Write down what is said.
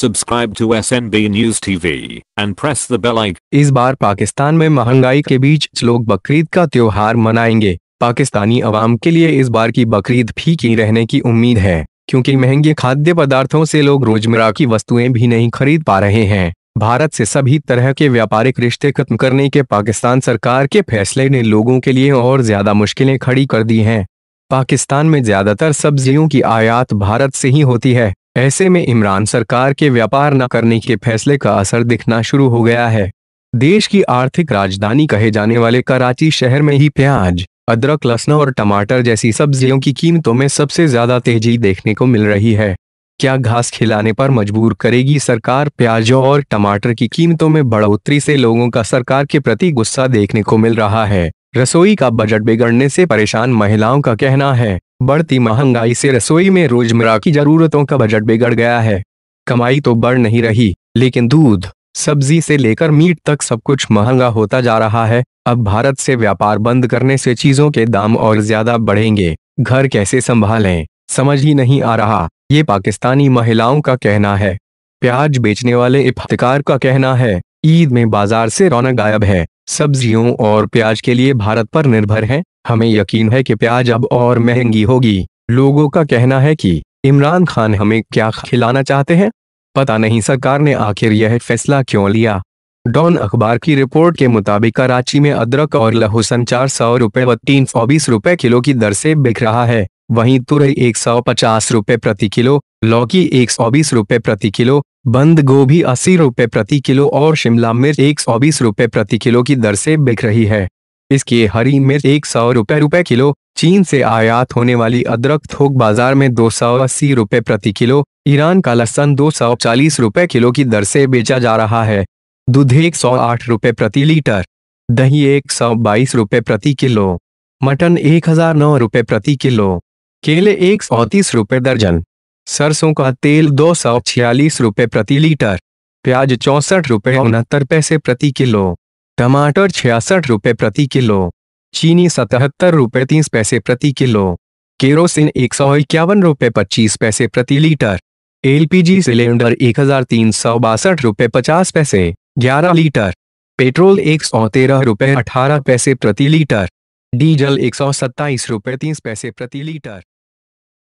subscribe to S N B news TV and press the bell icon इस बार पाकिस्तान में महंगाई के बीच लोग बकरीद का त्योहार मनाएंगे पाकिस्तानी आवाम के लिए इस बार की बकरीद फीकी रहने की उम्मीद है क्योंकि महंगे खाद्य पदार्थों से लोग रोजमर्रा की वस्तुएं भी नहीं खरीद पा रहे हैं भारत से सभी तरह के व्यापारिक रिश्ते खत्म करने के पाकिस्तान सरकार के फैसले ने लोगों के लिए और ज्यादा मुश्किलें खड़ी कर दी हैं पाकिस्तान में ज्यादातर सब्जियों की आयात भारत से ही होती है ऐसे में इमरान सरकार के व्यापार न करने के फैसले का असर दिखना शुरू हो गया है देश की आर्थिक राजधानी कहे जाने वाले कराची शहर में ही प्याज अदरक लहसुन और टमाटर जैसी सब्जियों की कीमतों में सबसे ज्यादा तेजी देखने को मिल रही है क्या घास खिलाने पर मजबूर करेगी सरकार प्याजों और टमाटर की कीमतों में बढ़ोतरी से लोगों का सरकार के प्रति गुस्सा देखने को मिल रहा है रसोई का बजट बिगड़ने से परेशान महिलाओं का कहना है बढ़ती महंगाई से रसोई में रोजमर्रा की जरूरतों का बजट बिगड़ गया है कमाई तो बढ़ नहीं रही लेकिन दूध सब्जी से लेकर मीट तक सब कुछ महंगा होता जा रहा है अब भारत से व्यापार बंद करने से चीजों के दाम और ज्यादा बढ़ेंगे घर कैसे संभालें समझ ही नहीं आ रहा ये पाकिस्तानी महिलाओं का कहना है प्याज बेचने वाले इफ्तकार का कहना है ईद में बाजार से रौनक गायब है सब्जियों और प्याज के लिए भारत पर निर्भर हैं हमें यकीन है कि प्याज अब और महंगी होगी लोगों का कहना है कि इमरान खान हमें क्या खिलाना चाहते हैं पता नहीं सरकार ने आखिर यह फैसला क्यों लिया डॉन अखबार की रिपोर्ट के मुताबिक कराची में अदरक और लहसुन चार सौ रूपए व तीन सौ बीस रुपये किलो की दर से बिक रहा है वहीं तुरई एक सौ पचास रूपए प्रति किलो लौकी एक सौ बीस रूपए प्रति किलो बंद गोभी अस्सी रुपए प्रति किलो और शिमला मिर्च एक सौ बीस रुपए प्रति किलो की दर से बिक रही है इसके हरी मिर्च एक सौ रुपए रुपए किलो चीन से आयात होने वाली अदरक थोक बाजार में दो सौ अस्सी रुपए प्रति किलो ईरान का लहसन दो सौ चालीस रुपए किलो की दर से बेचा जा रहा है दूध एक सौ आठ रुपए प्रति लीटर दही एक सौ बाईस रुपए प्रति किलो मटन एक हजार नौ रुपए प्रति किलो केले एक सौ तीस रुपए दर्जन सरसों का तेल दो सौ छियालीस रुपये प्रति लीटर प्याज चौसठ रुपए उनहत्तर पैसे प्रति किलो टमाटर छियासठ रुपए प्रति किलो चीनी सतहत्तर रुपए तीस पैसे प्रति किलो केरोसिन एक सौ इक्यावन रुपए पच्चीस पैसे प्रति लीटर एलपीजी सिलेंडर एक हजार तीन सौ बासठ रुपए पचास पैसे ग्यारह लीटर पेट्रोल एक सौ तेरह रुपए अठारह पैसे प्रति लीटर डीजल एक सौ सत्ताईस रुपए तीस पैसे प्रति लीटर